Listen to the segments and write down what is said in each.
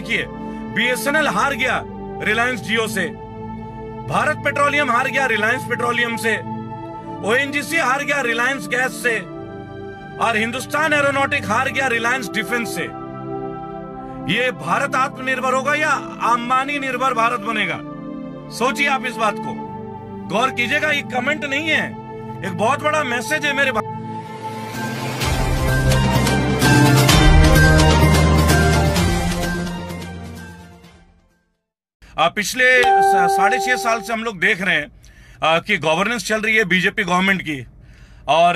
देखिए बीएसएनएल हार गया रिलायंस जियो से भारत पेट्रोलियम हार गया रिलायंस पेट्रोलियम से ओएनजीसी हार गया रिलायंस गैस से और हिंदुस्तान एरोनॉटिक हार गया रिलायंस डिफेंस से ये भारत आत्मनिर्भर होगा या अंबानी निर्भर भारत बनेगा सोचिए आप इस बात को गौर कीजिएगा ये कमेंट नहीं है एक बहुत बड़ा मैसेज है मेरे पिछले साढ़े छः साल से हम लोग देख रहे हैं कि गवर्नेंस चल रही है बीजेपी गवर्नमेंट की और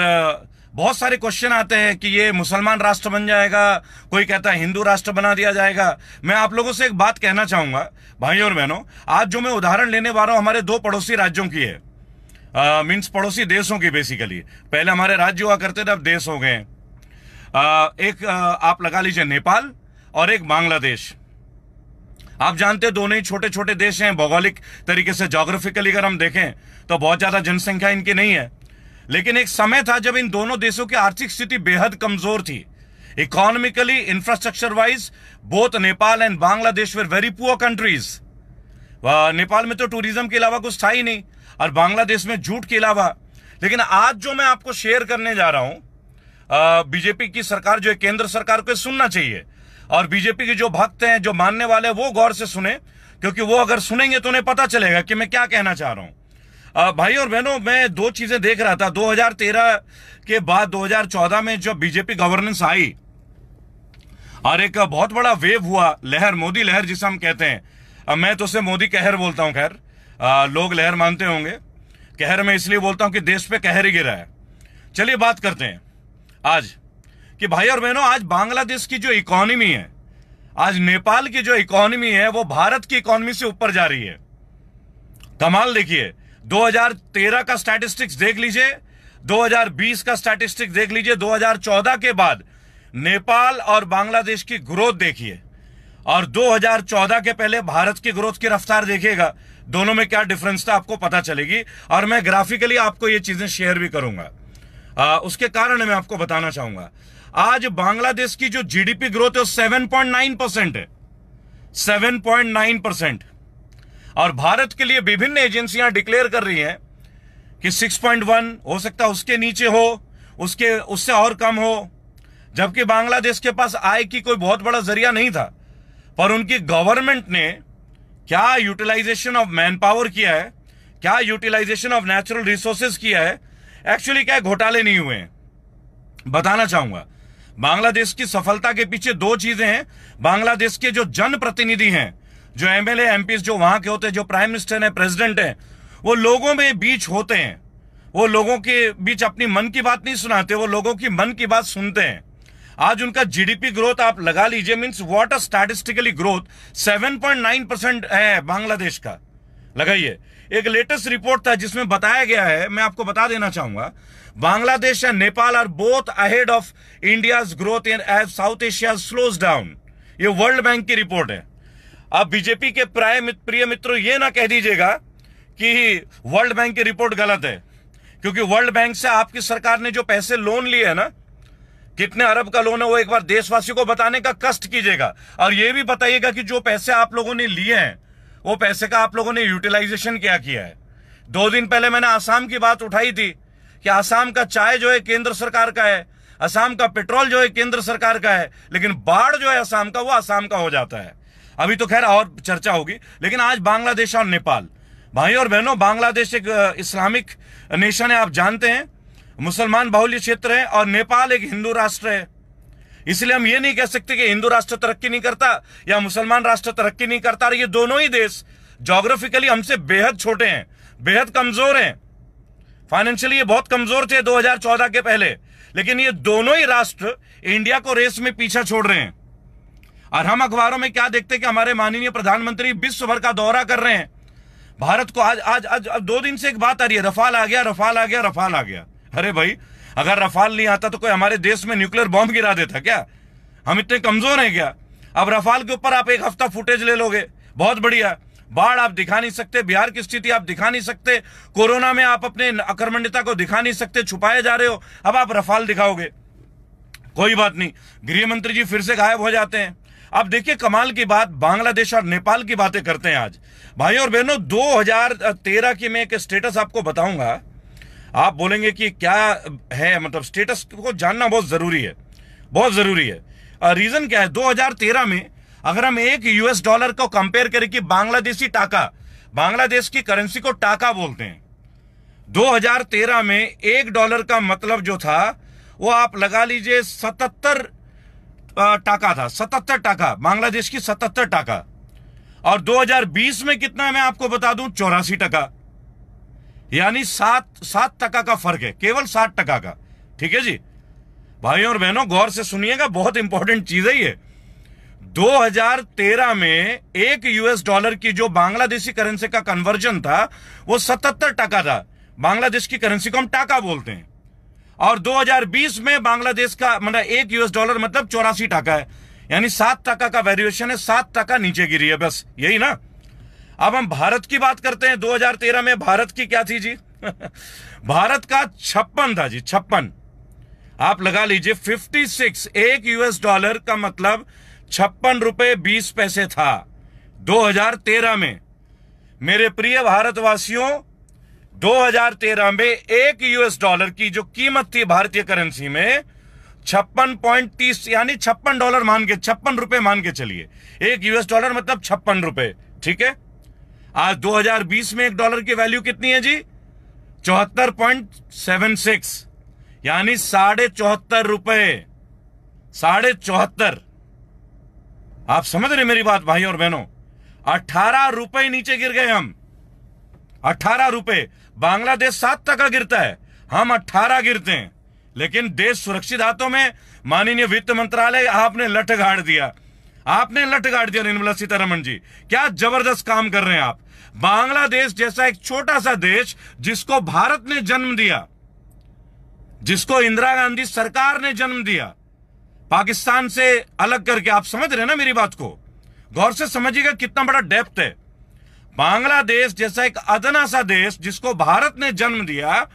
बहुत सारे क्वेश्चन आते हैं कि ये मुसलमान राष्ट्र बन जाएगा कोई कहता है हिंदू राष्ट्र बना दिया जाएगा मैं आप लोगों से एक बात कहना चाहूँगा भाइयों और बहनों आज जो मैं उदाहरण लेने वाला हूँ हमारे दो पड़ोसी राज्यों की है मीन्स पड़ोसी देशों की बेसिकली पहले हमारे राज्य हुआ करते थे अब देश हो गए एक आ, आप लगा लीजिए नेपाल और एक बांग्लादेश आप जानते हैं दोनों ही छोटे छोटे देश हैं भौगोलिक तरीके से जोग्राफिकली अगर हम देखें तो बहुत ज़्यादा जनसंख्या इनकी नहीं है लेकिन एक समय था जब इन दोनों देशों की आर्थिक स्थिति बेहद कमज़ोर थी economically infrastructure wise both Nepal and Bangladesh were very poor countries Nepal में तो टूरिज्म के अलावा कुछ था ही नहीं और बांग्लादेश में जूट के अलावा लेकिन आज जो मैं आपको शेयर करने जा रहा हूं बीजेपी की सरकार जो है केंद्र सरकार को सुनना चाहिए और बीजेपी के जो भक्त हैं जो मानने वाले हैं वो गौर से सुने क्योंकि वो अगर सुनेंगे तो उन्हें पता चलेगा कि मैं क्या कहना चाह रहा हूं भाई और बहनों मैं दो चीजें देख रहा था 2013 के बाद 2014 में जब बीजेपी गवर्नेंस आई और एक बहुत बड़ा वेव हुआ लहर मोदी लहर जिसे हम कहते हैं मैं तो उसे मोदी कहर बोलता हूं खैर लोग लहर मानते होंगे कहर मैं इसलिए बोलता हूं कि देश पे कहर ही गिरा है चलिए बात करते हैं आज कि भाई और बहनों आज बांग्लादेश की जो इकोनॉमी है आज नेपाल की जो इकोनॉमी है वो भारत की इकोनॉमी से ऊपर जा रही है कमाल देखिए 2013 का स्टैटिस्टिक्स देख लीजिए 2020 का स्टैटिस्टिक्स देख लीजिए 2014 के बाद नेपाल और बांग्लादेश की ग्रोथ देखिए और 2014 के पहले भारत की ग्रोथ की रफ्तार देखिएगा दोनों में क्या डिफरेंस था आपको पता चलेगी और मैं ग्राफिकली आपको ये चीजें शेयर भी करूंगा आ, उसके कारण मैं आपको बताना चाहूंगा आज बांग्लादेश की जो जीडीपी ग्रोथ है सेवन पॉइंट नाइन परसेंट है सेवन पॉइंट नाइन परसेंट और भारत के लिए विभिन्न एजेंसियां डिक्लेयर कर रही हैं कि सिक्स पॉइंट वन हो सकता है उसके नीचे हो उसके उससे और कम हो जबकि बांग्लादेश के पास आय की कोई बहुत बड़ा जरिया नहीं था पर उनकी गवर्नमेंट ने क्या यूटिलाइजेशन ऑफ मैन पावर किया है क्या यूटिलाइजेशन ऑफ नेचुरल रिसोर्सेज किया है एक्चुअली क्या घोटाले नहीं हुए हैं बताना चाहूंगा बांग्लादेश की सफलता के पीछे दो चीजें हैं बांग्लादेश के जो जनप्रतिनिधि हैं जो एमएलए एमपी जो वहां के होते हैं जो प्राइम मिनिस्टर हैं प्रेसिडेंट हैं वो लोगों में बीच होते हैं वो लोगों के बीच अपनी मन की बात नहीं सुनाते वो लोगों की मन की बात सुनते हैं आज उनका जीडीपी ग्रोथ आप लगा लीजिए means what a statistically growth seven percent है बांग्लादेश का लगाइए एक लेटेस्ट रिपोर्ट था जिसमें बताया गया है मैं आपको बता देना चाहूंगा Bangladesh and Nepal are both ahead of India growth in as South Asia slows down ये वर्ल्ड बैंक की रिपोर्ट है अब बीजेपी के प्रिय मित्रों ये ना कह दीजिएगा कि वर्ल्ड बैंक की रिपोर्ट गलत है क्योंकि वर्ल्ड बैंक से आपकी सरकार ने जो पैसे लोन लिए है ना कितने अरब का लोन है वो एक बार देशवासियों को बताने का कष्ट कीजिएगा और ये भी बताइएगा कि जो पैसे आप लोगों ने लिए हैं वो पैसे का आप लोगों ने यूटिलाइजेशन क्या किया है दो दिन पहले मैंने आसाम की बात उठाई थी कि आसाम का चाय जो है केंद्र सरकार का है असम का पेट्रोल जो है केंद्र सरकार का है लेकिन बाढ़ जो है असम का वो असम का हो जाता है अभी तो खैर और चर्चा होगी लेकिन आज बांग्लादेश और नेपाल भाई और बहनों बांग्लादेश एक इस्लामिक नेशन है आप जानते हैं मुसलमान बाहुल्य क्षेत्र है और नेपाल एक हिंदू राष्ट्र है इसलिए हम ये नहीं कह सकते कि हिंदू राष्ट्र तरक्की नहीं करता या मुसलमान राष्ट्र तरक्की नहीं करता और ये दोनों ही देश जोग्राफिकली हमसे बेहद छोटे हैं बेहद कमजोर हैं फाइनेंशियली ये बहुत कमजोर थे 2014 के पहले लेकिन ये दोनों ही राष्ट्र इंडिया को रेस में पीछा छोड़ रहे हैं और हम अखबारों में क्या देखते हैं कि हमारे माननीय प्रधानमंत्री विश्व भर का दौरा कर रहे हैं भारत को आज आज आज, आज दो दिन से एक बात आ रही है रफाल आ गया रफाल आ गया रफाल आ गया अरे भाई अगर रफाल नहीं आता तो कोई हमारे देश में न्यूक्लियर बॉम्ब गिरा देता क्या हम इतने कमजोर हैं क्या अब रफाल के ऊपर आप एक हफ्ता फुटेज ले लोगे बहुत बढ़िया बाढ़ आप दिखा नहीं सकते बिहार की स्थिति आप दिखा नहीं सकते कोरोना में आप अपने अकर्मण्यता को दिखा नहीं सकते छुपाए जा रहे हो अब आप रफाल दिखाओगे कोई बात नहीं गृह मंत्री जी फिर से गायब हो जाते हैं अब देखिए कमाल की बात बांग्लादेश और नेपाल की बातें करते हैं आज भाई और बहनों 2013 की मैं एक स्टेटस आपको बताऊंगा आप बोलेंगे कि क्या है मतलब स्टेटस को जानना बहुत ज़रूरी है बहुत ज़रूरी है रीज़न क्या है 2013 में अगर हम एक यूएस डॉलर को कंपेयर करें कि बांग्लादेशी टाका बांग्लादेश की करेंसी को टाका बोलते हैं 2013 में एक डॉलर का मतलब जो था वो आप लगा लीजिए सतहत्तर टाका था सतहत्तर टाका बांग्लादेश की सतहत्तर टाका और 2020 में कितना है मैं आपको बता दूं चौरासी टका यानी सात सात टका का फर्क है केवल सात टका का ठीक है जी भाइयों और बहनों गौर से सुनिएगा बहुत इंपॉर्टेंट चीज है ये 2013 में एक यूएस डॉलर की जो बांग्लादेशी करेंसी का कन्वर्जन था वो 77 टका था बांग्लादेश की करेंसी को हम टाका बोलते हैं और 2020 में बांग्लादेश का मतलब एक यूएस डॉलर मतलब चौरासी टाका है यानी सात टका का वेरिएशन है सात टका नीचे गिरी है बस यही ना अब हम भारत की बात करते हैं 2013 में भारत की क्या थी जी भारत का छप्पन था जी छप्पन आप लगा लीजिए 56 एक यूएस डॉलर का मतलब छप्पन रुपए बीस पैसे था 2013 में मेरे प्रिय भारतवासियों 2013 में एक यूएस डॉलर की जो कीमत थी भारतीय करेंसी में छप्पन पॉइंट तीस यानी छप्पन डॉलर मान के छप्पन रुपए मान के चलिए एक यूएस डॉलर मतलब छप्पन रुपए ठीक है आज 2020 में एक डॉलर की वैल्यू कितनी है जी चौहत्तर पॉइंट सेवन सिक्स यानी साढ़े चौहत्तर रुपए साढ़े चौहत्तर आप समझ रहे मेरी बात भाई और बहनों अठारह रुपए नीचे गिर गए हम अठारह रुपए बांग्लादेश सात तक का गिरता है हम अट्ठारह गिरते हैं लेकिन देश सुरक्षित हाथों में माननीय वित्त मंत्रालय आपने लठ गाड़ दिया आपने लट गाड़ दिया निर्मला सीतारमन जी क्या जबरदस्त काम कर रहे हैं आप बांग्लादेश जैसा एक छोटा सा देश जिसको भारत ने जन्म दिया जिसको इंदिरा गांधी सरकार ने जन्म दिया पाकिस्तान से अलग करके आप समझ रहे ना मेरी बात को गौर से समझिएगा कितना बड़ा डेप्थ है बांग्लादेश जैसा एक अदना सा देश जिसको भारत ने जन्म दिया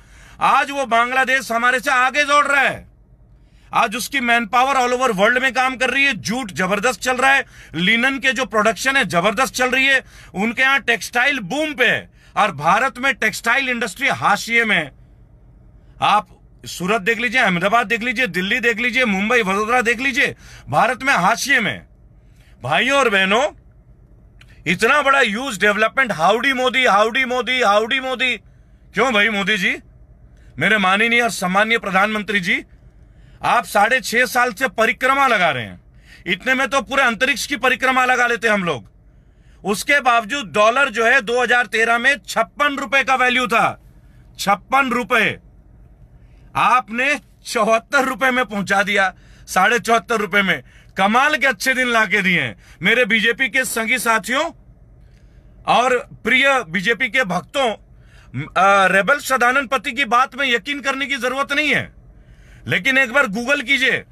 आज वो बांग्लादेश हमारे से आगे जोड़ रहा है आज उसकी man power all over world में काम कर रही है जूट जबरदस्त चल रहा है लिनन के जो प्रोडक्शन है जबरदस्त चल रही है उनके यहां टेक्सटाइल बूम पे है और भारत में टेक्सटाइल इंडस्ट्री हाशिए में आप सूरत देख लीजिए अहमदाबाद देख लीजिए दिल्ली देख लीजिए मुंबई वडोदरा देख लीजिए भारत में हाशिए में भाइयों और बहनों इतना बड़ा use development howdy Modi howdy Modi howdy Modi क्यों भाई मोदी जी मेरे माननीय और सम्मान्य प्रधानमंत्री जी आप साढ़े छह साल से परिक्रमा लगा रहे हैं इतने में तो पूरे अंतरिक्ष की परिक्रमा लगा लेते हम लोग उसके बावजूद डॉलर जो है 2013 में छप्पन रुपए का वैल्यू था छप्पन रुपए आपने चौहत्तर रुपए में पहुंचा दिया साढ़े चौहत्तर रुपए में कमाल के अच्छे दिन लाके दिए मेरे बीजेपी के संगी साथियों और प्रिय बीजेपी के भक्तों रेबल सदानंद पति की बात में यकीन करने की जरूरत नहीं है लेकिन एक बार गूगल कीजिए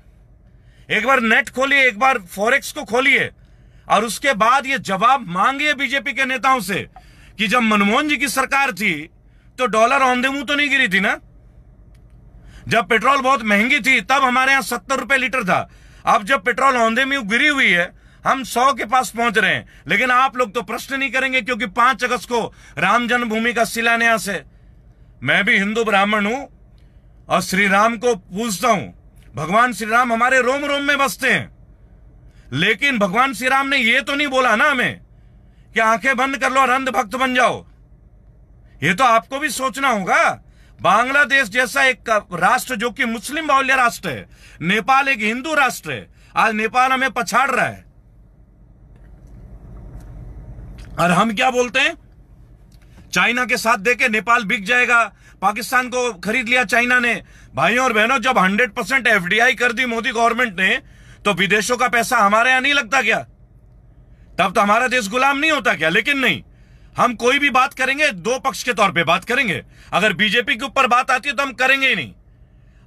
एक बार नेट खोलिए एक बार फॉरेक्स को खोलिए और उसके बाद ये जवाब मांगिए बीजेपी के नेताओं से कि जब मनमोहन जी की सरकार थी तो डॉलर औंधे मुंह तो नहीं गिरी थी ना जब पेट्रोल बहुत महंगी थी तब हमारे यहां सत्तर रुपए लीटर था अब जब पेट्रोल औंधे मुंह गिरी हुई है हम सौ के पास पहुंच रहे हैं लेकिन आप लोग तो प्रश्न नहीं करेंगे क्योंकि पांच अगस्त को राम जन्मभूमि का शिलान्यास है मैं भी हिंदू ब्राह्मण हूं और श्री राम को पूजता हूं भगवान श्री राम हमारे रोम रोम में बसते हैं लेकिन भगवान श्री राम ने यह तो नहीं बोला ना हमें कि आंखें बंद कर लो और अंध भक्त बन जाओ ये तो आपको भी सोचना होगा बांग्लादेश जैसा एक राष्ट्र जो कि मुस्लिम बाहुल्य राष्ट्र है नेपाल एक हिंदू राष्ट्र है आज नेपाल हमें पछाड़ रहा है और हम क्या बोलते हैं चाइना के साथ देके नेपाल बिक जाएगा पाकिस्तान को खरीद लिया चाइना ने भाइयों और बहनों जब 100 परसेंट एफ कर दी मोदी गवर्नमेंट ने तो विदेशों का पैसा हमारे यहां नहीं लगता क्या तब तो हमारा देश गुलाम नहीं होता क्या लेकिन नहीं हम कोई भी बात करेंगे दो पक्ष के तौर पे बात करेंगे अगर बीजेपी के ऊपर बात आती है तो हम करेंगे ही नहीं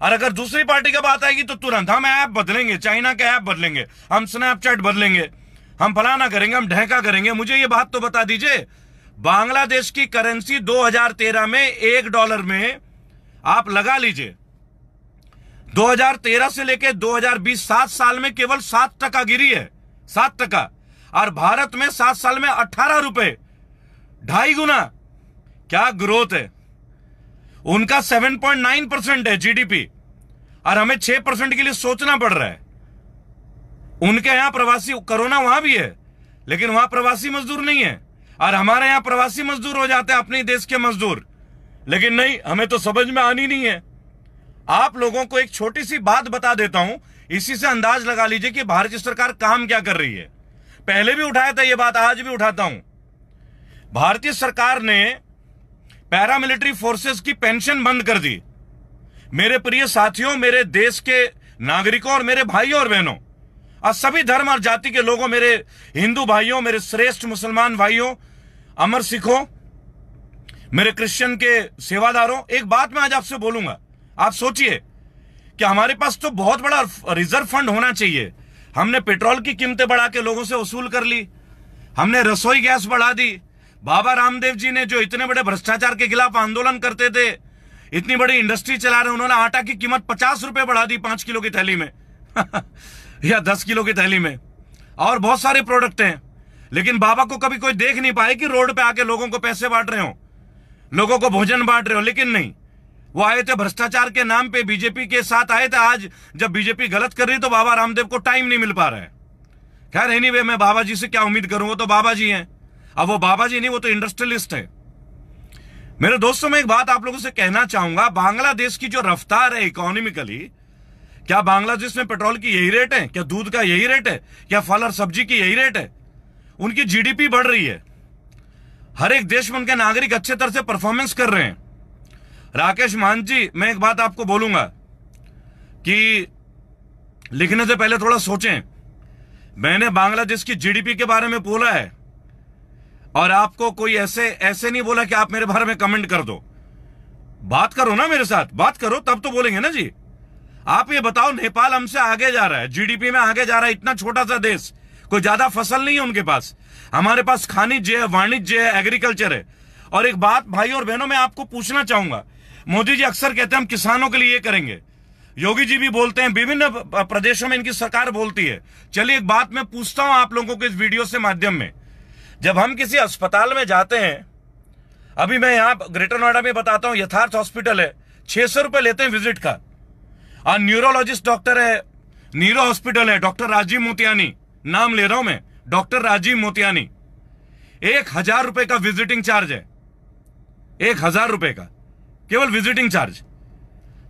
और अगर दूसरी पार्टी का बात आएगी तो तुरंत हम ऐप बदलेंगे चाइना के ऐप बदलेंगे हम स्नैपचैट बदलेंगे हम फलाना करेंगे हम ढहका करेंगे मुझे ये बात तो बता दीजिए बांग्लादेश की करेंसी 2013 में एक डॉलर में आप लगा लीजिए 2013 से लेकर 2020 सात साल में केवल सात टका गिरी है सात टका और भारत में सात साल में अठारह रुपए ढाई गुना क्या ग्रोथ है उनका 7.9 परसेंट है जीडीपी और हमें 6 परसेंट के लिए सोचना पड़ रहा है उनके यहां प्रवासी कोरोना वहां भी है लेकिन वहां प्रवासी मजदूर नहीं है और हमारे यहाँ प्रवासी मजदूर हो जाते हैं अपने देश के मजदूर लेकिन नहीं हमें तो समझ में आनी नहीं है आप लोगों को एक छोटी सी बात बता देता हूं इसी से अंदाज लगा लीजिए कि भारत की सरकार काम क्या कर रही है पहले भी उठाया था यह बात आज भी उठाता हूं भारतीय सरकार ने पैरामिलिट्री फोर्सेस की पेंशन बंद कर दी मेरे प्रिय साथियों मेरे देश के नागरिकों और मेरे भाइयों और बहनों और सभी धर्म और जाति के लोगों मेरे हिंदू भाइयों मेरे श्रेष्ठ मुसलमान भाइयों अमर सिखों मेरे क्रिश्चियन के सेवादारों एक बात मैं आज आपसे बोलूंगा आप सोचिए कि हमारे पास तो बहुत बड़ा रिजर्व फंड होना चाहिए हमने पेट्रोल की कीमतें बढ़ा के लोगों से वसूल कर ली हमने रसोई गैस बढ़ा दी बाबा रामदेव जी ने जो इतने बड़े भ्रष्टाचार के खिलाफ आंदोलन करते थे इतनी बड़ी इंडस्ट्री चला रहे उन्होंने आटा की कीमत पचास रुपए बढ़ा दी पांच किलो की थैली में या दस किलो की थैली में और बहुत सारे प्रोडक्ट हैं लेकिन बाबा को कभी कोई देख नहीं पाए कि रोड पे आके लोगों को पैसे बांट रहे हो लोगों को भोजन बांट रहे हो लेकिन नहीं वो आए थे भ्रष्टाचार के नाम पे बीजेपी के साथ आए थे आज जब बीजेपी गलत कर रही तो बाबा रामदेव को टाइम नहीं मिल पा रहा है खैर एनी वे मैं बाबा जी से क्या उम्मीद करूं वो तो बाबा जी हैं अब वो बाबा जी नहीं वो तो इंडस्ट्रियलिस्ट है मेरे दोस्तों में एक बात आप लोगों से कहना चाहूंगा बांग्लादेश की जो रफ्तार है इकोनॉमिकली क्या बांग्लादेश में पेट्रोल की यही रेट है क्या दूध का यही रेट है क्या फल और सब्जी की यही रेट है उनकी जीडीपी बढ़ रही है हर एक देश में उनके नागरिक अच्छे तरह से परफॉर्मेंस कर रहे हैं राकेश मान जी मैं एक बात आपको बोलूंगा कि लिखने से पहले थोड़ा सोचें मैंने बांग्लादेश की जीडीपी के बारे में बोला है और आपको कोई ऐसे ऐसे नहीं बोला कि आप मेरे बारे में कमेंट कर दो बात करो ना मेरे साथ बात करो तब तो बोलेंगे ना जी आप ये बताओ नेपाल हमसे आगे जा रहा है जीडीपी में आगे जा रहा है इतना छोटा सा देश कोई ज्यादा फसल नहीं है उनके पास हमारे पास खानिज्य है वाणिज्य है एग्रीकल्चर है और एक बात भाई और बहनों में आपको पूछना चाहूंगा मोदी जी अक्सर कहते हैं हम किसानों के लिए ये करेंगे योगी जी भी बोलते हैं विभिन्न प्रदेशों में इनकी सरकार बोलती है चलिए एक बात मैं पूछता हूं आप लोगों को इस वीडियो से माध्यम में जब हम किसी अस्पताल में जाते हैं अभी मैं यहां ग्रेटर नोएडा में बताता हूँ यथार्थ हॉस्पिटल है छह सौ रुपए लेते हैं विजिट का और न्यूरोलॉजिस्ट डॉक्टर है नीरो हॉस्पिटल है डॉक्टर राजीव मोतियानी नाम ले रहा हूं मैं डॉक्टर राजीव मोतियानी एक हजार रुपए का विजिटिंग चार्ज है एक हजार रुपए का केवल विजिटिंग चार्ज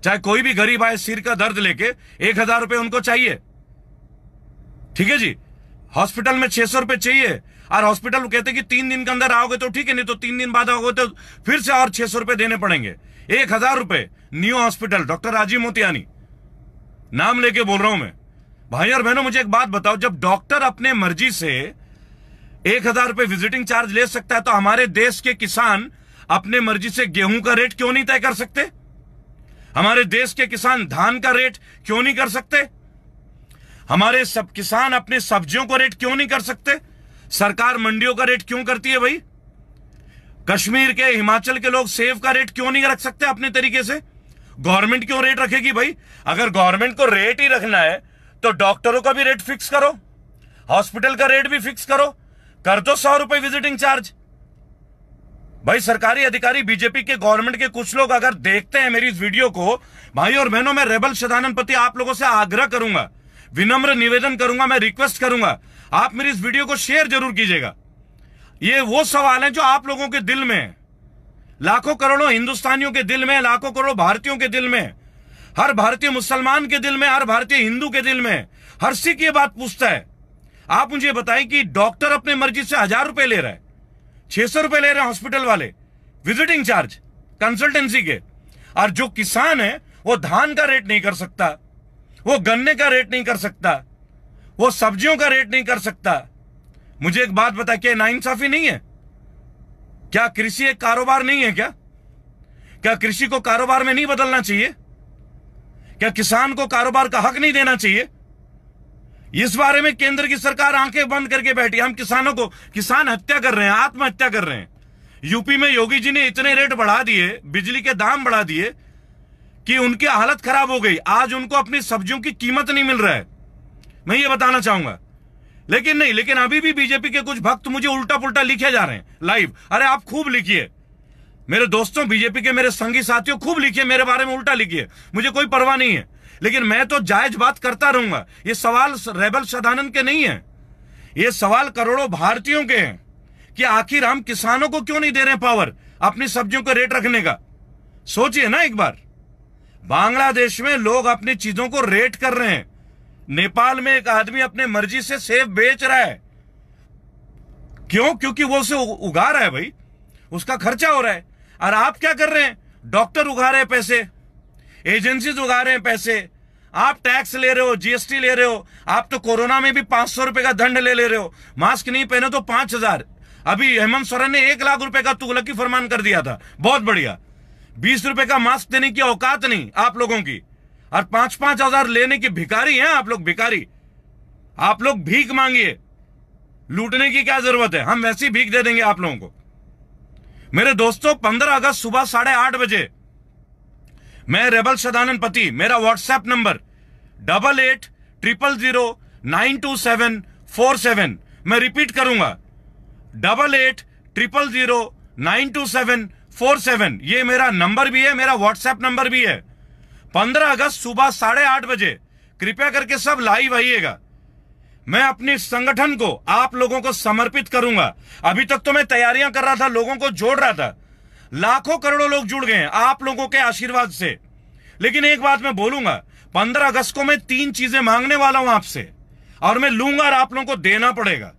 चाहे कोई भी गरीब आए सिर का दर्द लेके एक हजार रुपए उनको चाहिए ठीक है जी हॉस्पिटल में छह सौ रुपए चाहिए और हॉस्पिटल कहते कि तीन दिन के अंदर आओगे तो ठीक है नहीं तो तीन दिन बाद आओगे तो फिर से और छह सौ रुपए देने पड़ेंगे एक हजार रुपए new hospital doctor Rajiv Motiyani नाम लेके बोल रहा हूं मैं भाई और बहनों मुझे एक बात बताओ जब डॉक्टर अपने मर्जी से एक हजार रुपए विजिटिंग चार्ज ले सकता है तो हमारे देश के किसान अपने मर्जी से गेहूं का रेट क्यों नहीं तय कर सकते हमारे देश के किसान धान का रेट क्यों नहीं कर सकते हमारे सब किसान अपने सब्जियों का रेट क्यों नहीं कर सकते सरकार मंडियों का रेट क्यों करती है भाई कश्मीर के हिमाचल के लोग सेब का रेट क्यों नहीं रख सकते अपने तरीके से गवर्नमेंट क्यों रेट रखेगी भाई अगर गवर्नमेंट को रेट ही रखना है तो डॉक्टरों का भी रेट फिक्स करो हॉस्पिटल का रेट भी फिक्स करो कर दो सौ रुपए विजिटिंग चार्ज भाई सरकारी अधिकारी बीजेपी के गवर्नमेंट के कुछ लोग अगर देखते हैं मेरी इस वीडियो को भाई और बहनों मैं रेबल सदानंद पति आप लोगों से आग्रह करूंगा विनम्र निवेदन करूंगा मैं रिक्वेस्ट करूंगा आप मेरी इस वीडियो को शेयर जरूर कीजिएगा ये वो सवाल है जो आप लोगों के दिल में है लाखों करोड़ों हिंदुस्तानियों के दिल में लाखों करोड़ों भारतीयों के दिल में हर भारतीय मुसलमान के दिल में हर भारतीय हिंदू के दिल में हर सिख ये बात पूछता है आप मुझे बताएं कि डॉक्टर अपने मर्जी से हजार रुपए ले रहा है छह सौ रुपए ले रहे हैं हॉस्पिटल वाले विजिटिंग चार्ज कंसल्टेंसी के और जो किसान है वो धान का रेट नहीं कर सकता वो गन्ने का रेट नहीं कर सकता वो सब्जियों का रेट नहीं कर सकता मुझे एक बात बता क्या नाइंसाफी नहीं है क्या कृषि एक कारोबार नहीं है क्या क्या कृषि को कारोबार में नहीं बदलना चाहिए क्या किसान को कारोबार का हक नहीं देना चाहिए इस बारे में केंद्र की सरकार आंखें बंद करके बैठी हम किसानों को किसान हत्या कर रहे हैं आत्महत्या कर रहे हैं यूपी में योगी जी ने इतने रेट बढ़ा दिए बिजली के दाम बढ़ा दिए कि उनकी हालत खराब हो गई आज उनको अपनी सब्जियों की कीमत नहीं मिल रहा है मैं ये बताना चाहूंगा लेकिन नहीं लेकिन अभी भी बीजेपी के कुछ भक्त मुझे उल्टा पुल्टा लिखे जा रहे हैं लाइव अरे आप खूब लिखिए मेरे दोस्तों बीजेपी के मेरे संगी साथियों खूब लिखिए मेरे बारे में उल्टा लिखिए मुझे कोई परवाह नहीं है लेकिन मैं तो जायज बात करता रहूंगा ये सवाल रेबल सदानंद के नहीं है ये सवाल करोड़ों भारतीयों के हैं कि आखिर हम किसानों को क्यों नहीं दे रहे पावर अपनी सब्जियों का रेट रखने का सोचिए ना एक बार बांग्लादेश में लोग अपनी चीजों को रेट कर रहे हैं नेपाल में एक आदमी अपने मर्जी से सेब बेच रहा है क्यों क्योंकि वो उसे उगा रहा है भाई उसका खर्चा हो रहा है और आप क्या कर रहे हैं डॉक्टर उगा रहे हैं पैसे एजेंसीज उगा रहे हैं पैसे आप टैक्स ले रहे हो जीएसटी ले रहे हो आप तो कोरोना में भी पांच सौ रुपए का दंड ले ले रहे हो मास्क नहीं पहने तो पांच हजार अभी हेमंत सोरेन ने एक लाख रुपए का तुगलकी फरमान कर दिया था बहुत बढ़िया बीस रुपए का मास्क देने की औकात नहीं आप लोगों की और पांच पांच हजार लेने की भिकारी हैं आप लोग भिकारी आप लोग भीख मांगिए लूटने की क्या जरूरत है हम वैसी भीख दे देंगे आप लोगों को मेरे दोस्तों पंद्रह अगस्त सुबह साढ़े आठ बजे मैं रेबल सदानंद पति मेरा WhatsApp number double eight triple zero nine two seven four seven मैं रिपीट करूंगा double eight triple zero nine two seven four seven ये मेरा नंबर भी है मेरा व्हाट्सएप नंबर भी है पंद्रह अगस्त सुबह साढ़े आठ बजे कृपया करके सब लाइव आइएगा मैं अपने संगठन को आप लोगों को समर्पित करूंगा अभी तक तो मैं तैयारियां कर रहा था लोगों को जोड़ रहा था लाखों करोड़ों लोग जुड़ गए हैं आप लोगों के आशीर्वाद से लेकिन एक बात मैं बोलूंगा पंद्रह अगस्त को मैं तीन चीजें मांगने वाला हूं आपसे और मैं लूंगा और आप लोगों को देना पड़ेगा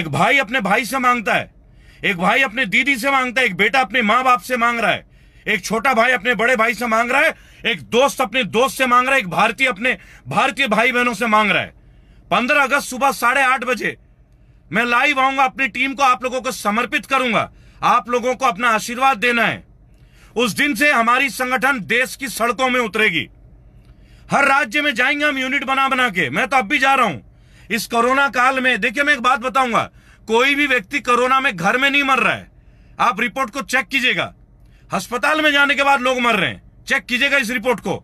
एक भाई अपने भाई से मांगता है एक भाई अपने दीदी से मांगता है एक बेटा अपने माँ बाप से मांग रहा है एक छोटा भाई अपने बड़े भाई से मांग रहा है एक दोस्त अपने दोस्त से मांग रहा है एक भारतीय अपने भारतीय भाई बहनों से मांग रहा है पंद्रह अगस्त सुबह साढ़े आठ बजे मैं लाइव आऊंगा अपनी टीम को आप लोगों को समर्पित करूंगा आप लोगों को अपना आशीर्वाद देना है उस दिन से हमारी संगठन देश की सड़कों में उतरेगी हर राज्य में जाएंगे हम यूनिट बना बना के मैं तो अब भी जा रहा हूं इस कोरोना काल में देखिए मैं एक बात बताऊंगा कोई भी व्यक्ति कोरोना में घर में नहीं मर रहा है आप रिपोर्ट को चेक कीजिएगा अस्पताल में जाने के बाद लोग मर रहे हैं चेक कीजिएगा इस रिपोर्ट को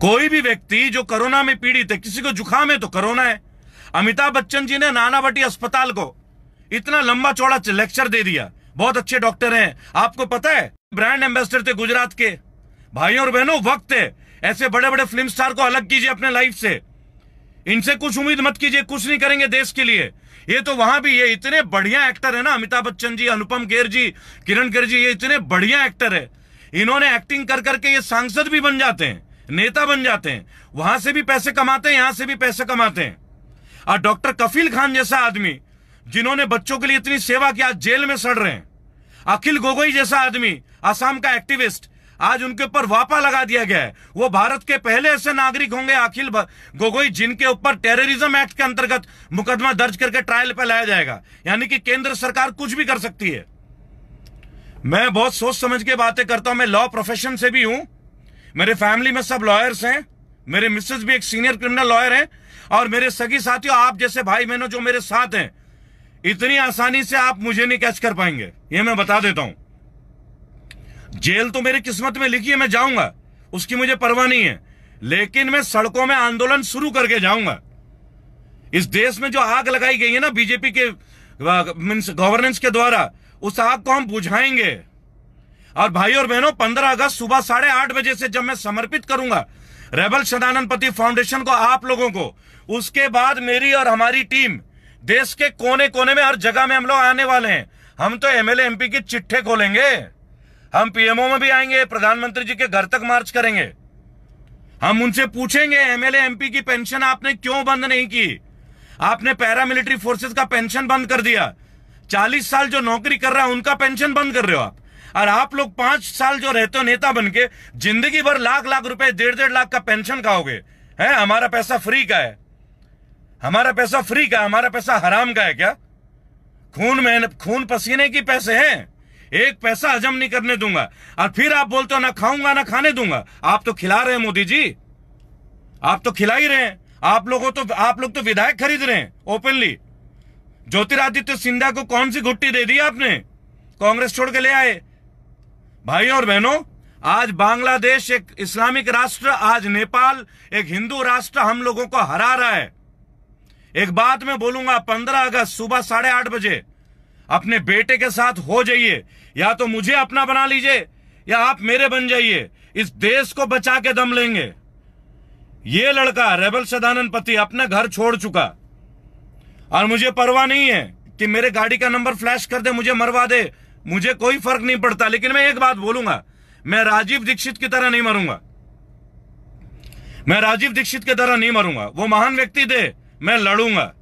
कोई भी व्यक्ति जो कोरोना में पीड़ित है किसी को जुकाम है तो कोरोना है अमिताभ बच्चन जी ने नानावटी अस्पताल को इतना लंबा चौड़ा लेक्चर दे दिया बहुत अच्छे डॉक्टर हैं आपको पता है ब्रांड एम्बेसडर थे गुजरात के भाइयों और बहनों वक्त है ऐसे बड़े बड़े फिल्म स्टार को अलग कीजिए अपने लाइफ से इनसे कुछ उम्मीद मत कीजिए कुछ नहीं करेंगे देश के लिए ये तो वहां भी ये इतने बढ़िया एक्टर है ना अमिताभ बच्चन जी अनुपम खेर जी किरण खेर जी ये इतने बढ़िया एक्टर है इन्होंने एक्टिंग कर करके ये सांसद भी बन जाते हैं नेता बन जाते हैं वहां से भी पैसे कमाते हैं यहां से भी पैसे कमाते हैं और डॉक्टर कफील खान जैसा आदमी जिन्होंने बच्चों के लिए इतनी सेवा की आज जेल में सड़ रहे हैं अखिल गोगोई जैसा आदमी आसाम का एक्टिविस्ट आज उनके ऊपर वापा लगा दिया गया है वो भारत के पहले ऐसे नागरिक होंगे अखिल गोगोई जिनके ऊपर टेररिज्म एक्ट के अंतर्गत मुकदमा दर्ज करके ट्रायल पर लाया जाएगा यानी कि केंद्र सरकार कुछ भी कर सकती है मैं बहुत सोच समझ के बातें करता हूं मैं लॉ प्रोफेशन से भी हूं मेरे फैमिली में सब लॉयर्स हैं मेरे मिसेज भी एक सीनियर क्रिमिनल लॉयर हैं और मेरे सगी साथियों आप जैसे भाई बहनों जो मेरे साथ हैं इतनी आसानी से आप मुझे नहीं कैच कर पाएंगे ये मैं बता देता हूं जेल तो मेरी किस्मत में लिखी है मैं जाऊंगा उसकी मुझे परवाह नहीं है लेकिन मैं सड़कों में आंदोलन शुरू करके जाऊंगा इस देश में जो आग लगाई गई है ना बीजेपी के मीन्स गवर्नेंस के द्वारा उस आग को हम बुझाएंगे और भाई और बहनों पंद्रह अगस्त सुबह साढ़े आठ बजे से जब मैं समर्पित करूंगा रेबल सदानंदपति फाउंडेशन को आप लोगों को उसके बाद मेरी और हमारी टीम देश के कोने कोने में हर जगह में हम लोग आने वाले हैं हम तो एमएलए एमपी की चिट्ठे खोलेंगे हम पीएमओ में भी आएंगे प्रधानमंत्री जी के घर तक मार्च करेंगे हम उनसे पूछेंगे एमएलए एमपी की पेंशन आपने क्यों बंद नहीं की आपने पैरामिलिट्री फोर्सेस का पेंशन बंद कर दिया चालीस साल जो नौकरी कर रहा है उनका पेंशन बंद कर रहे हो आप और आप लोग पांच साल जो रहते हो नेता बन के जिंदगी भर लाख लाख रुपए डेढ़ डेढ़ लाख का पेंशन खाओगे है हमारा पैसा फ्री का है हमारा पैसा फ्री का हमारा पैसा हराम का है क्या खून मेहनत खून पसीने की पैसे हैं एक पैसा हजम नहीं करने दूंगा और फिर आप बोलते हो ना खाऊंगा ना खाने दूंगा आप तो खिला रहे हैं मोदी जी आप तो खिला ही रहे हैं आप लोगों तो आप लोग तो विधायक खरीद रहे हैं ओपनली ज्योतिरादित्य सिंधिया को कौन सी घुट्टी दे दी आपने कांग्रेस छोड़ के ले आए भाई और बहनों आज बांग्लादेश एक इस्लामिक राष्ट्र आज नेपाल एक हिंदू राष्ट्र हम लोगों को हरा रहा है एक बात मैं बोलूंगा पंद्रह अगस्त सुबह साढ़े आठ बजे अपने बेटे के साथ हो जाइए या तो मुझे अपना बना लीजिए या आप मेरे बन जाइए इस देश को बचा के दम लेंगे ये लड़का रेबल सदानंद पति अपना घर छोड़ चुका और मुझे परवाह नहीं है कि मेरे गाड़ी का नंबर फ्लैश कर दे मुझे मरवा दे मुझे कोई फर्क नहीं पड़ता लेकिन मैं एक बात बोलूंगा मैं राजीव दीक्षित की तरह नहीं मरूंगा मैं राजीव दीक्षित की तरह नहीं मरूंगा वो महान व्यक्ति थे मैं लड़ूंगा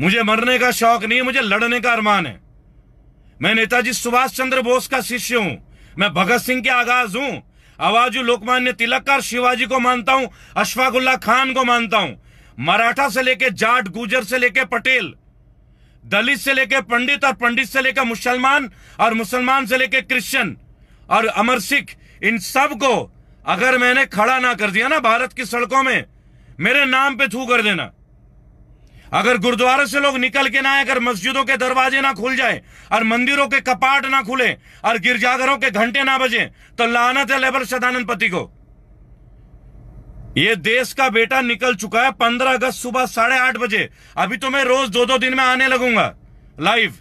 मुझे मरने का शौक नहीं मुझे लड़ने का अरमान है मैं नेताजी सुभाष चंद्र बोस का शिष्य हूं मैं भगत सिंह के आगाज हूं आवाजू लोकमान्य तिलक का शिवाजी को मानता हूं अशफाकुल्ला खान को मानता हूं मराठा से लेके जाट गुजर से लेके पटेल दलित से लेके पंडित और पंडित से लेकर मुसलमान और मुसलमान से लेके क्रिश्चियन और अमर सिख इन सब को अगर मैंने खड़ा ना कर दिया ना भारत की सड़कों में मेरे नाम पे थू कर देना अगर गुरुद्वारे से लोग निकल के ना आए अगर मस्जिदों के दरवाजे ना खुल जाए और मंदिरों के कपाट ना खुले और गिरजाघरों के घंटे ना बजे तो लानत है लेबर सदानंद पति को ये देश का बेटा निकल चुका है पंद्रह अगस्त सुबह साढ़े आठ बजे अभी तो मैं रोज दो दो दिन में आने लगूंगा लाइव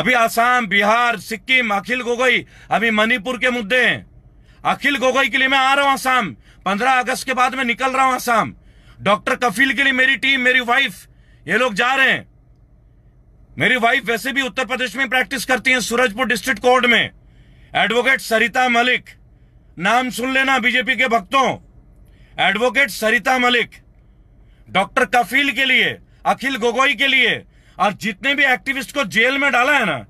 अभी आसाम बिहार सिक्किम अखिल गोगोई अभी मणिपुर के मुद्दे हैं अखिल गोगोई के लिए मैं आ रहा हूं आसाम पंद्रह अगस्त के बाद मैं निकल रहा हूं आसाम डॉक्टर कफील के लिए मेरी टीम मेरी वाइफ ये लोग जा रहे हैं मेरी वाइफ वैसे भी उत्तर प्रदेश में प्रैक्टिस करती हैं सूरजपुर डिस्ट्रिक्ट कोर्ट में एडवोकेट सरिता मलिक नाम सुन लेना बीजेपी के भक्तों एडवोकेट सरिता मलिक डॉक्टर कफील के लिए अखिल गोगोई के लिए और जितने भी एक्टिविस्ट को जेल में डाला है ना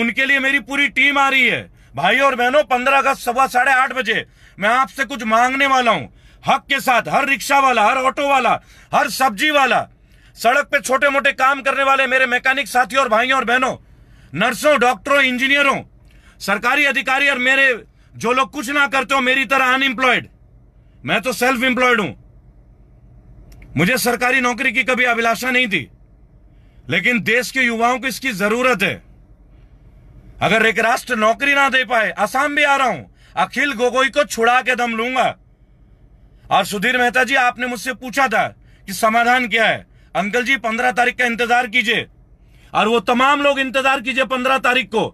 उनके लिए मेरी पूरी टीम आ रही है भाई और बहनों पंद्रह अगस्त सवा साढ़े आठ बजे मैं आपसे कुछ मांगने वाला हूं हक के साथ हर रिक्शा वाला हर ऑटो वाला हर सब्जी वाला सड़क पे छोटे मोटे काम करने वाले मेरे मैकेनिक साथियों और भाइयों और बहनों नर्सों डॉक्टरों इंजीनियरों सरकारी अधिकारी और मेरे जो लोग कुछ ना करते हो मेरी तरह अनएम्प्लॉयड मैं तो सेल्फ एम्प्लॉयड हूं मुझे सरकारी नौकरी की कभी अभिलाषा नहीं थी लेकिन देश के युवाओं को इसकी जरूरत है अगर एक राष्ट्र नौकरी ना दे पाए आसाम भी आ रहा हूं अखिल गोगोई को छुड़ा के दम लूंगा और सुधीर मेहता जी आपने मुझसे पूछा था कि समाधान क्या है अंकल जी पंद्रह तारीख का इंतजार कीजिए और वो तमाम लोग इंतजार कीजिए पंद्रह तारीख को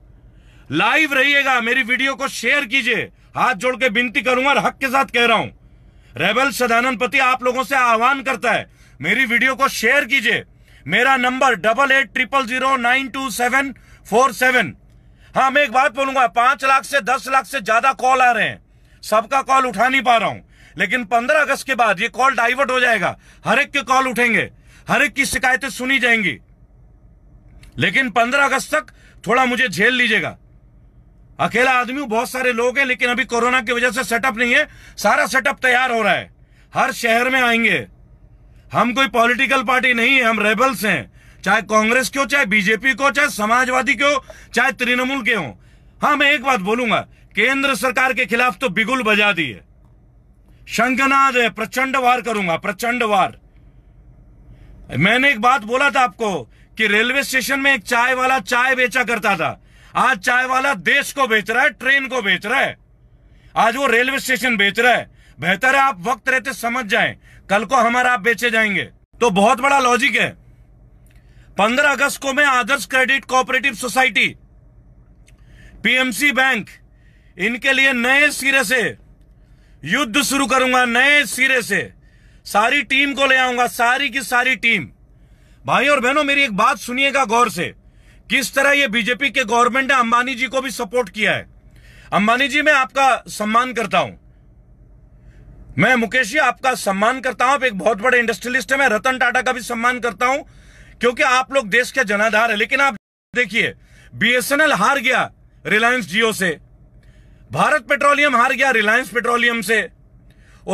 लाइव रहिएगा मेरी वीडियो को शेयर कीजिए हाथ जोड़ के विनती करूंगा और हक के साथ कह रहा हूं रेबल सदानंद पति आप लोगों से आह्वान करता है मेरी वीडियो को शेयर कीजिए मेरा number double eight triple zero nine two seven four seven हाँ मैं एक बात बोलूंगा पांच लाख से दस लाख से ज्यादा कॉल आ रहे हैं सबका कॉल उठा नहीं पा रहा हूं लेकिन पंद्रह अगस्त के बाद ये कॉल डाइवर्ट हो जाएगा हर एक के कॉल उठेंगे हर एक की शिकायतें सुनी जाएंगी लेकिन पंद्रह अगस्त तक थोड़ा मुझे झेल लीजिएगा अकेला आदमी बहुत सारे लोग हैं लेकिन अभी कोरोना की वजह से सेटअप नहीं है सारा सेटअप तैयार हो रहा है हर शहर में आएंगे हम कोई पॉलिटिकल पार्टी नहीं है हम रेबल्स हैं चाहे कांग्रेस के हो चाहे बीजेपी को चाहे समाजवादी के हो चाहे तृणमूल के हो हाँ मैं एक बात बोलूंगा केंद्र सरकार के खिलाफ तो बिगुल बजा दी है शंखनाद है प्रचंड वार करूंगा प्रचंड वार मैंने एक बात बोला था आपको कि रेलवे स्टेशन में एक चाय वाला चाय बेचा करता था आज चाय वाला देश को बेच रहा है ट्रेन को बेच रहा है आज वो रेलवे स्टेशन बेच रहा है बेहतर है आप वक्त रहते समझ जाए कल को हमारा आप बेचे जाएंगे तो बहुत बड़ा लॉजिक है पंद्रह अगस्त को मैं Adarsh credit cooperative society PMC bank इनके लिए नए सिरे से युद्ध शुरू करूंगा नए सिरे से सारी टीम को ले आऊंगा सारी की सारी टीम भाई और बहनों मेरी एक बात सुनिएगा गौर से किस तरह ये बीजेपी के गवर्नमेंट ने अंबानी जी को भी सपोर्ट किया है अंबानी जी मैं आपका सम्मान करता हूं मैं मुकेश जी आपका सम्मान करता हूं आप एक बहुत बड़े इंडस्ट्रियलिस्ट है मैं रतन टाटा का भी सम्मान करता हूं क्योंकि आप लोग देश के जनाधार है लेकिन आप देखिए बीएसएनएल हार गया रिलायंस जियो से भारत पेट्रोलियम हार गया रिलायंस पेट्रोलियम से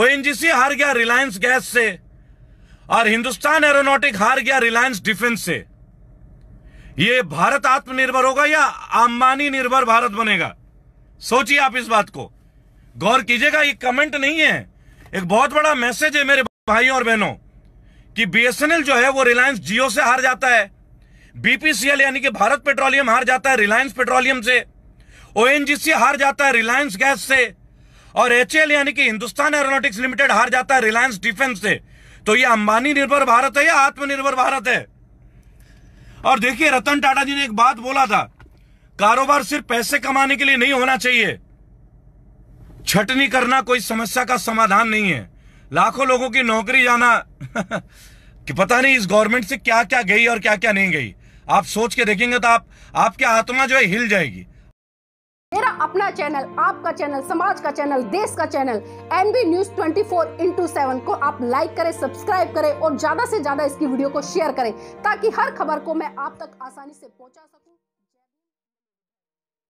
ओएनजीसी हार गया रिलायंस गैस से और हिंदुस्तान एरोनॉटिक हार गया रिलायंस डिफेंस से ये भारत आत्मनिर्भर होगा या अंबानी निर्भर भारत बनेगा सोचिए आप इस बात को गौर कीजिएगा ये कमेंट नहीं है एक बहुत बड़ा मैसेज है मेरे भाइयों और बहनों कि बीएसएनएल जो है वो रिलायंस जियो से हार जाता है बीपीसीएल यानी कि भारत पेट्रोलियम हार जाता है रिलायंस पेट्रोलियम से ओएनजीसी हार जाता है रिलायंस गैस से और एचएल यानी कि हिंदुस्तान एरोनॉटिक्स लिमिटेड हार जाता है रिलायंस डिफेंस से तो ये अंबानी निर्भर भारत है या आत्मनिर्भर भारत है और देखिए रतन टाटा जी ने एक बात बोला था कारोबार सिर्फ पैसे कमाने के लिए नहीं होना चाहिए छटनी करना कोई समस्या का समाधान नहीं है लाखों लोगों की नौकरी जाना कि पता नहीं इस गवर्नमेंट से क्या क्या गई और क्या क्या नहीं गई आप सोच के देखेंगे तो आप आपकी आत्मा जो है हिल जाएगी मेरा अपना चैनल आपका चैनल समाज का चैनल देश का channel NB news 24 four into seven को आप लाइक करें सब्सक्राइब करें और ज्यादा से ज्यादा इसकी वीडियो को शेयर करें ताकि हर खबर को मैं आप तक आसानी से पहुंचा सकूं